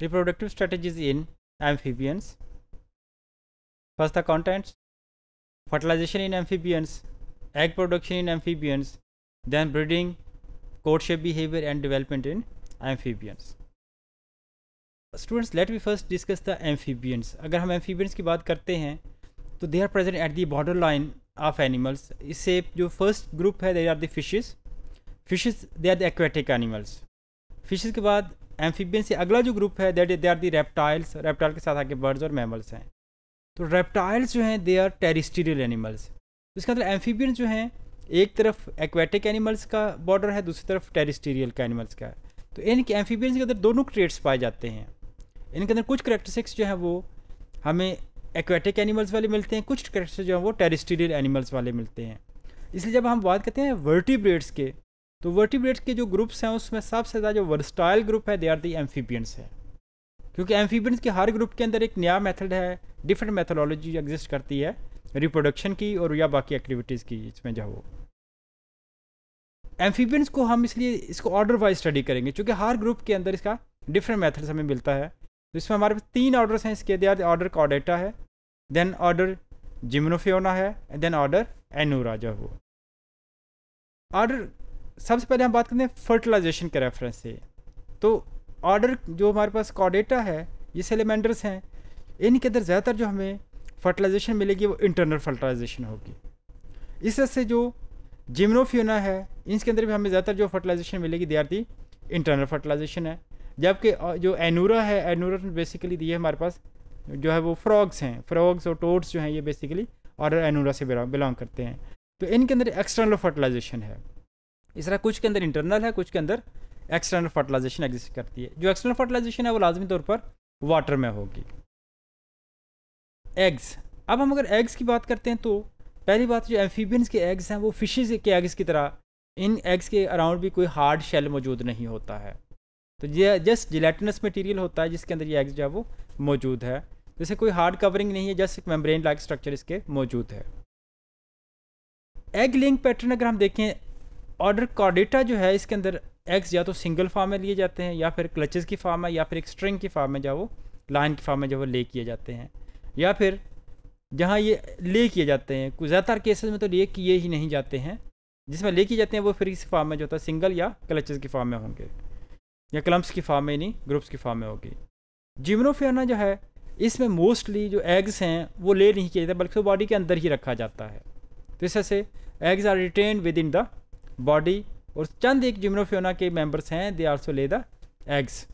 reproductive strategies in amphibians. First, the contents fertilization in amphibians, egg production in amphibians, then breeding, courtship behavior, and development in amphibians. Students, let me first discuss the amphibians. agar hum amphibians ki baat karte hain to they are present at the borderline of animals. isse jo first group hai they are the fishes. Fishes they are the aquatic animals. Fishes के बाद amphibian से अगला जो group है that they are the reptiles reptile के साथ आगे birds और मैमल्स हैं तो रेप्टाइल्स जो हैं दे आर टेरिस्टीरियल एनिमल्स इसका मतलब एम्फीबियन जो हैं एक तरफ एक्वेटिक एनिमल्स का बॉर्डर है दूसरी तरफ टेरिस्टीरियल का एनिमल्स का तो इन एम्फीबियंस के अंदर दोनों ट्रेड्स पाए जाते हैं इनके अंदर कुछ करेक्टरिस्टिक्स जो हैं वो हमें एक्वेटिक एनिमल्स वाले मिलते हैं कुछ करेक्टर्स जो हैं वो टेरिस्टीरियल एनिमल्स वाले मिलते हैं इसलिए जब हम बात करते हैं वर्टिब्रेट्स के तो वर्टिब्रेट्स के जो ग्रुप्स हैं उसमें सबसे ज़्यादा जो वर्सटाइल ग्रुप है दे आर दी एम्फीबियंस है क्योंकि एम्फीबियंस के हर ग्रुप के अंदर एक नया मेथड है डिफरेंट मेथोलॉजी एग्जिस्ट करती है रिप्रोडक्शन की और या बाकी एक्टिविटीज़ की इसमें जाओ एम्फीबियंस को हम इसलिए इसको ऑर्डर वाइज स्टडी करेंगे क्योंकि हर ग्रुप के अंदर इसका डिफरेंट मैथड्स हमें मिलता है तो इसमें हमारे पास तीन ऑर्डर हैं इसके दे आर ऑर्डर कॉडेटा है देन ऑर्डर जिम्नोफियोना है देन ऑर्डर एनूरा जो ऑर्डर सबसे पहले हम बात करते हैं फर्टिलाइजेशन के रेफरेंस से तो ऑर्डर जो हमारे पास कॉडेटा है ये सेलिमेंडर्स हैं इनके अंदर ज़्यादातर जो हमें फर्टिलाइजेशन मिलेगी वो इंटरनल फर्टिलाइजेशन होगी इस तरह से जो जिम्नोफ्यूना है इसके अंदर भी हमें ज़्यादातर जो फर्टिलाइजेशन मिलेगी they are the internal fertilization है जबकि जो एनूरा है एनूरा बेसिकली दिए हमारे पास जो है वो फ्रॉग्स हैं फ्रॉग्स और टोट्स जो हैं ये बेसिकली ऑर्डर एनूरा से बिलोंग करते हैं तो इनके अंदर एक्सटर्नल फर्टिलाइजेशन है इस तरह कुछ के अंदर इंटरनल है कुछ के अंदर एक्सटर्नल फर्टिलाइजेशन एग्जिस्ट करती है जो एक्सटर्नल फर्टिलाइजेशन है वो लाजमी तौर पर वाटर में होगी एग्स अब हम अगर एग्स की बात करते हैं तो पहली बात जो एम्फीबियंस के एग्स हैं वो फिशेज के एग्स की तरह इन एग्स के अराउंड भी कोई हार्ड शेल मौजूद नहीं होता है तो ये जस्ट जिलेटिनस मटेरियल होता है जिसके अंदर ये एग्स जो है वो मौजूद है जैसे कोई हार्ड कवरिंग नहीं है जस्ट एक मेम्ब्रेन लाइक स्ट्रक्चर इसके मौजूद है एग लिंक पैटर्न अगर हम देखें ऑर्डर डेटा जो है इसके अंदर एग्स या तो सिंगल फार्म में लिए जाते हैं या फिर क्लचेस की फार्म है या फिर एक स्ट्रिंग की फार्म में जो वो लाइन की फार्म में जो वो ले किए जाते हैं या फिर जहाँ ये ले किए जाते हैं कुछ ज़्यादातर केसेस में तो ले किए ही नहीं जाते हैं जिसमें ले किए जाते हैं वो फिर इस फार्म में जो होता है सिंगल या क्लचेस की फार्म में होंगे या क्लम्प्स की फार्म में नहीं ग्रुप्स की फार्म में होगी जिम्नोफियाना जो है इसमें मोस्टली जो एग्स हैं वो ले नहीं किए जाते बल्कि बॉडी के अंदर ही रखा जाता है तो इस तरह से eggs are retain within the body और चंद एक जिम्नोफ्योना के मेंबर्स हैं दे सो ले द एग्स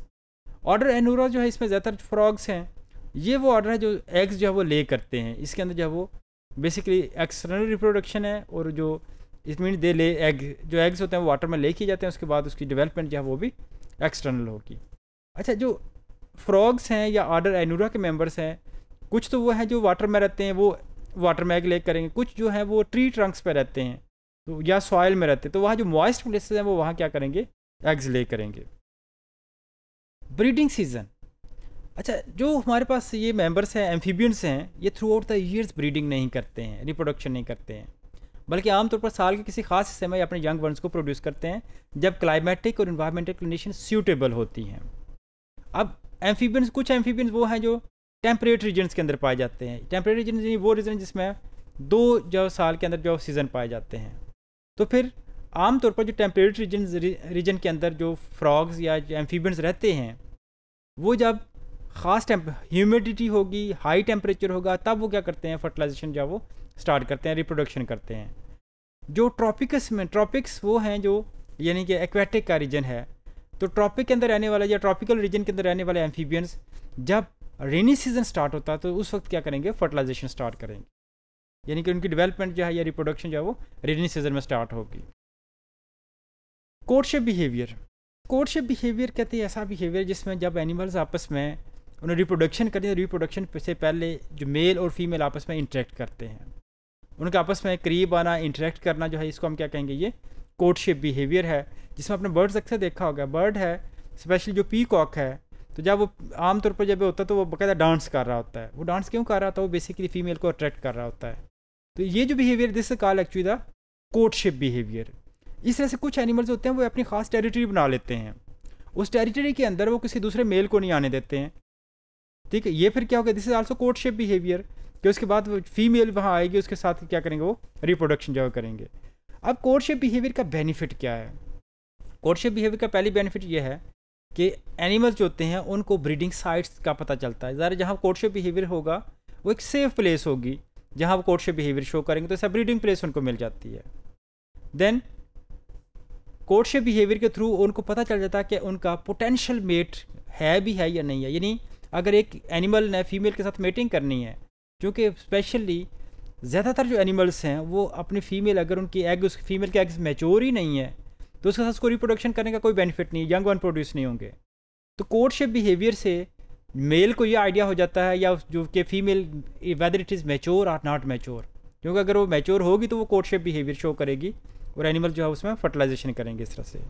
ऑर्डर एनूरा जो है इसमें ज़्यादातर फ्रॉग्स हैं ये वो ऑर्डर है जो एग्स जो है वो ले करते हैं इसके अंदर जो है वो बेसिकली एक्सटर्नल रिप्रोडक्शन है और जो इट मीन दे ले एग जो एग्स होते हैं वो वाटर में ले किए जाते हैं उसके बाद उसकी डेवलपमेंट जो है वो भी एक्सटर्नल होगी अच्छा जो फ्रॉग्स हैं या आर्डर एनूरा के मेम्बर्स हैं कुछ तो वो हैं जो वाटर में रहते हैं वो वाटर में एग ले करेंगे कुछ जो हैं वो ट्री ट्रंक्स पर रहते हैं तो या सॉयल में रहते तो वहाँ जो मॉइस्ट प्लेसेस हैं वो वहाँ क्या करेंगे एग्स ले करेंगे ब्रीडिंग सीजन अच्छा जो हमारे पास ये मेंबर्स हैं एम्फीबियंस हैं ये throughout the years breeding नहीं करते हैं रिप्रोडक्शन नहीं करते हैं बल्कि आमतौर पर साल के किसी खास हिस्से में अपने यंग वर्न्स को प्रोड्यूस करते हैं जब क्लाइमेटिक और इन्वायरमेंटल कंडीशन सूटेबल होती हैं अब एम्फीबियंस कुछ एम्फीबियंस वो हैं जो टेम्परेट रीजन्स के अंदर पाए जाते हैं टेम्परेट रीजन वो रीजन जिसमें दो जो साल के अंदर जो सीज़न पाए जाते हैं तो फिर आम तौर पर जो टेम्परेट रीजन रीजन के अंदर जो फ्रॉग्स या एम्फीबियंस रहते हैं वो जब ख़ास टेम्प ह्यूमिडिटी होगी हाई टेम्परेचर होगा तब वो क्या करते हैं फर्टिलाइजेशन जब वो स्टार्ट करते हैं रिप्रोडक्शन करते हैं जो ट्रॉपिक्स में ट्रॉपिक्स वो हैं जो यानी कि एक्वेटिक का रीजन है तो ट्रॉपिक के अंदर रहने वाला या ट्रॉपिकल रीजन के अंदर रहने वाले एम्फीबियंस जब रेनी सीजन स्टार्ट होता है तो उस वक्त क्या करेंगे फर्टिलाइजेशन स्टार्ट करेंगे यानी कि उनकी डेवलपमेंट जो है या रिप्रोडक्शन जो है वो रेनी सीजन में स्टार्ट होगी कोर्टशिप बिहेवियर कोर्टशिप बिहेवियर कहते हैं ऐसा बिहेवियर जिसमें जब एनिमल्स आपस में उन्हें रिप्रोडक्शन करते हैं रिप्रोडक्शन से पहले जो मेल और फीमेल आपस में इंटरेक्ट करते हैं उनके आपस में करीब आना इंटरेक्ट करना जो है इसको हम क्या कहेंगे ये कोर्टशिप बिहेवियर है जिसमें आपने बर्ड्स अक्सर देखा होगा बर्ड है स्पेशली जो पी कॉक है तो जब वो आमतौर पर जब होता है तो वो बाकायदा डांस कर रहा होता है वो डांस क्यों कर रहा होता है वो बेसिकली फीमेल को अट्रैक्ट कर रहा होता है तो ये जो behaviour this call actually the courtship behaviour इस तरह से कुछ एनिमल्स होते हैं वो अपनी खास टेरिटरी बना लेते हैं उस टेरिटरी के अंदर वो किसी दूसरे मेल को नहीं आने देते हैं ठीक है ये फिर क्या होगा this is also courtship behaviour कि उसके बाद फीमेल वहाँ आएगी उसके साथ क्या करेंगे वो रिप्रोडक्शन जो करेंगे अब कोर्टशिप बिहेवियर का बेनिफिट क्या है कोर्टशिप बिहेवियर का पहली बेनिफिट ये है कि एनिमल्स जो होते हैं उनको ब्रीडिंग साइट्स का पता चलता है ज़रा जहाँ कोर्टशिप बिहेवियर होगा वो एक सेफ प्लेस होगी जहाँ वो कोर्टशिप बिहेवियर शो करेंगे तो ऐसा ब्रीडिंग प्लेस उनको मिल जाती है देन कोर्टशिप बिहेवियर के थ्रू उनको पता चल जाता है कि उनका पोटेंशियल मेट है भी है या नहीं है यानी अगर एक एनिमल ने फीमेल के साथ मेटिंग करनी है क्योंकि स्पेशली ज़्यादातर जो एनिमल्स हैं वो अपनी फ़ीमेल अगर उनकी एग उस फीमेल के एग्स मेच्योर ही नहीं है तो उसके साथ उसको रिप्रोडक्शन करने का कोई बेनिफिट नहीं यंग वन प्रोड्यूस नहीं होंगे तो कोर्टशिप बिहेवियर से मेल को ये आइडिया हो जाता है या जो कि female whether it is mature और नॉट मेच्योर क्योंकि अगर वो मेच्योर होगी तो वो कोटशेप बिहेवियर शो करेगी और एनिमल जो है उसमें फर्टिलाइजेशन करेंगे इस तरह से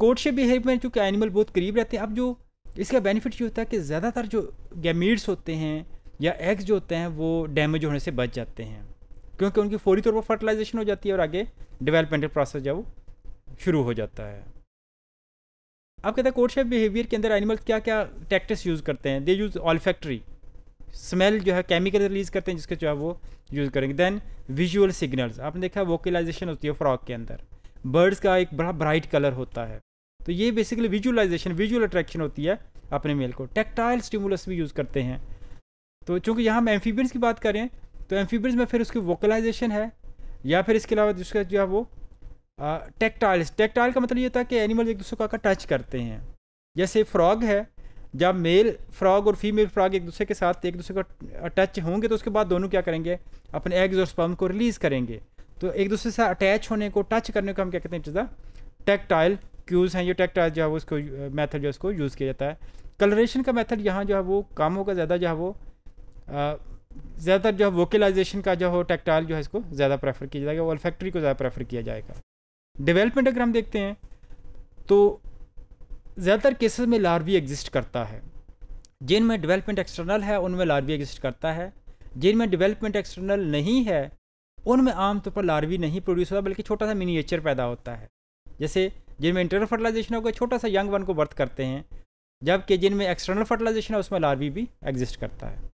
कोटशेप बिहेवियर में चूँकि एनिमल बहुत करीब रहते हैं अब जो इसका बेनिफिट ये होता है कि ज़्यादातर जो गैमीड्स होते हैं या एग्स जो होते हैं वो डैमेज होने से बच जाते हैं क्योंकि उनकी फौरी तौर पर फर्टिलाइजेशन हो जाती है और आगे डेवलपमेंटल प्रोसेस जो शुरू हो जाता है अब कहते हैं कोर्ट बिहेवियर के अंदर एनिमल्स क्या क्या टैक्टिस यूज़ करते हैं they use olfactory smell जो है केमिकल रिलीज़ करते हैं जिसके जो है वो यूज़ करेंगे देन विजुअल सिग्नल्स आपने देखा वोकलाइजेशन होती है फ्रॉक के अंदर बर्ड्स का एक बड़ा ब्राइट कलर होता है तो ये बेसिकली विजुअलाइजेशन विजुअल अट्रैक्शन होती है अपने मेल को टेक्टाइल स्टिमुलस भी यूज़ करते हैं तो चूँकि यहाँ हम एम्फीबियंस की बात करें तो एम्फीबियंस में फिर उसकी वोकलाइजेशन है या फिर इसके अलावा जिसका जो है वो टेक्टाइल्स टेक्टाइल का मतलब ये था कि एनिमल एक दूसरे को आकर टच करते हैं जैसे फ्रॉग है जब मेल फ्रॉग और फीमेल फ्रॉग एक दूसरे के साथ एक दूसरे का टच होंगे तो उसके बाद दोनों क्या करेंगे अपने एग्स और स्पर्म को रिलीज़ करेंगे तो एक दूसरे से अटैच होने को टच करने को हम क्या कहते हैं इट द टेक्टाइल क्यूज़ हैं ये टेक्टाइल जो है वो उसको मेथड जो है उसको यूज़ किया जाता है कलरेशन का मेथड यहाँ जो है वो काम होगा ज़्यादा जो है वो ज़्यादातर जो है वोकलाइजेशन का जो हो टेक्टाइल जो है इसको ज़्यादा प्रेफर किया जाएगा और फैक्ट्री को ज़्यादा प्रेफर किया जाएगा डेवलपमेंट अगर हम देखते हैं तो ज़्यादातर केसेस में लार्वी एग्जिस्ट करता है जिन में डेवलपमेंट एक्सटर्नल है उनमें लार्वी एग्जिस्ट करता है जिनमें डेवलपमेंट एक्सटर्नल नहीं है उनमें आमतौर पर लार्वी नहीं प्रोड्यूस होता बल्कि छोटा सा मिनीचर पैदा होता है जैसे जिनमें इंटरनल फर्टिलाइजेशन होगा छोटा सा यंग वन को बर्थ करते हैं जबकि जिनमें एक्सटर्नल फर्टिलाइजेशन है उसमें लार्वी भी एग्जिस्ट करता है